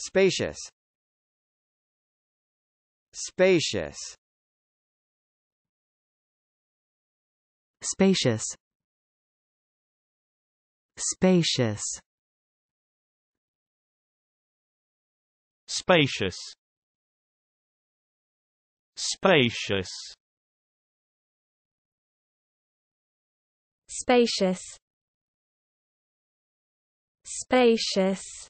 Spacious Spacious Spacious Spacious Spacious Spacious Spacious Spacious